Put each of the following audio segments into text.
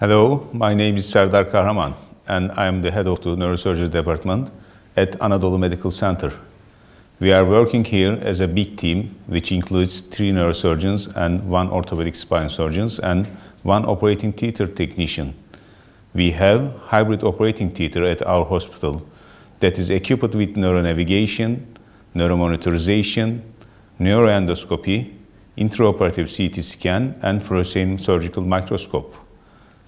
Hello, my name is Serdar Kahraman and I am the head of the neurosurgery department at Anadolu Medical Center. We are working here as a big team which includes three neurosurgeons and one orthopedic spine surgeon and one operating theater technician. We have hybrid operating theater at our hospital that is equipped with neuronavigation, neuromonitorization, neuroendoscopy, intraoperative CT scan and fluorescein surgical microscope.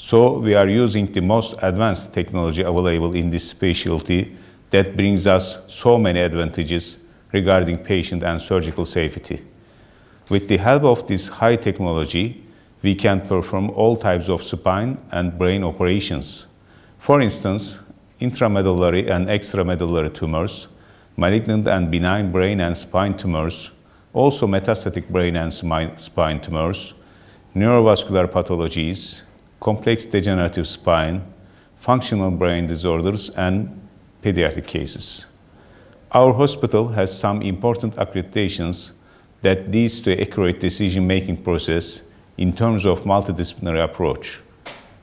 So we are using the most advanced technology available in this specialty that brings us so many advantages regarding patient and surgical safety. With the help of this high technology, we can perform all types of spine and brain operations. For instance, intramedullary and extramedullary tumors, malignant and benign brain and spine tumors, also metastatic brain and spine tumors, neurovascular pathologies, complex degenerative spine, functional brain disorders, and pediatric cases. Our hospital has some important accreditations that leads to accurate decision-making process in terms of multidisciplinary approach.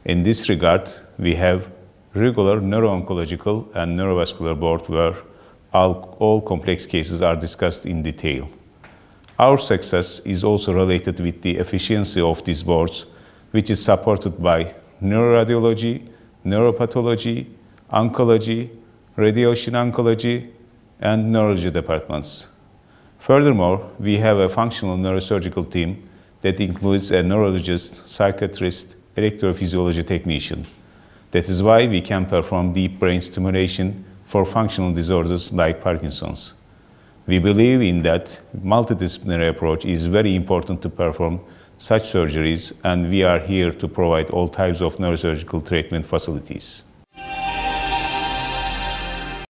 In this regard, we have regular neuro-oncological and neurovascular board where all, all complex cases are discussed in detail. Our success is also related with the efficiency of these boards which is supported by neuroradiology, neuropathology, oncology, radiation oncology, and neurology departments. Furthermore, we have a functional neurosurgical team that includes a neurologist, psychiatrist, electrophysiology technician. That is why we can perform deep brain stimulation for functional disorders like Parkinson's. We believe in that multidisciplinary approach is very important to perform such surgeries, and we are here to provide all types of neurosurgical treatment facilities.